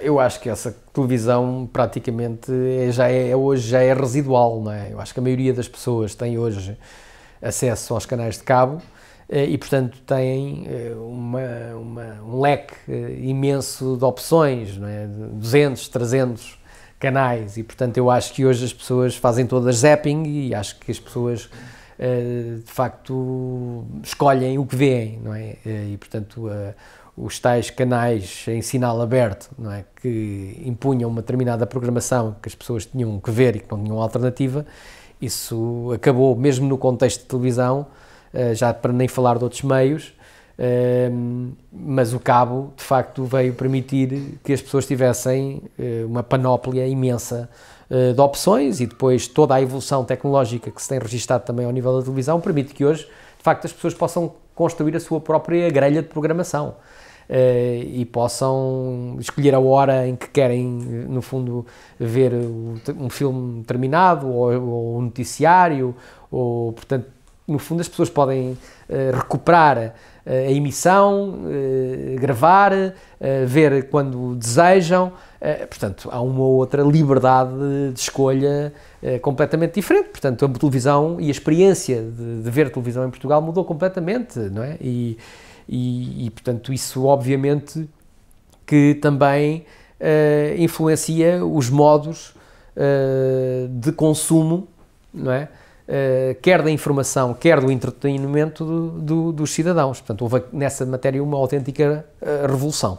Eu acho que essa televisão praticamente é, já é, é, hoje já é residual, não é? Eu acho que a maioria das pessoas tem hoje acesso aos canais de cabo eh, e, portanto, tem eh, uma, uma, um leque eh, imenso de opções, não é? 200, 300 canais e, portanto, eu acho que hoje as pessoas fazem todas zapping e acho que as pessoas eh, de facto escolhem o que veem, não é? Eh, e portanto eh, os tais canais em sinal aberto, não é? Que impunham uma determinada programação que as pessoas tinham que ver e que não tinham alternativa, isso acabou mesmo no contexto de televisão, já para nem falar de outros meios, mas o cabo, de facto, veio permitir que as pessoas tivessem eh, uma panóplia imensa eh, de opções e depois toda a evolução tecnológica que se tem registado também ao nível da televisão permite que hoje, de facto, as pessoas possam construir a sua própria grelha de programação. Eh, e possam escolher a hora em que querem, no fundo, ver um filme terminado ou, ou um noticiário, ou, portanto, no fundo as pessoas podem uh, recuperar uh, a emissão, uh, gravar, ver quando desejam, portanto há uma outra liberdade de escolha completamente diferente, portanto a televisão e a experiência de, de ver televisão em Portugal mudou completamente, não é? E, e, e portanto isso obviamente que também influencia os modos de consumo, não é? Eh, quer da informação, quer do entretenimento do, do, dos cidadãos. Portanto, houve nessa matéria uma autêntica uh, revolução.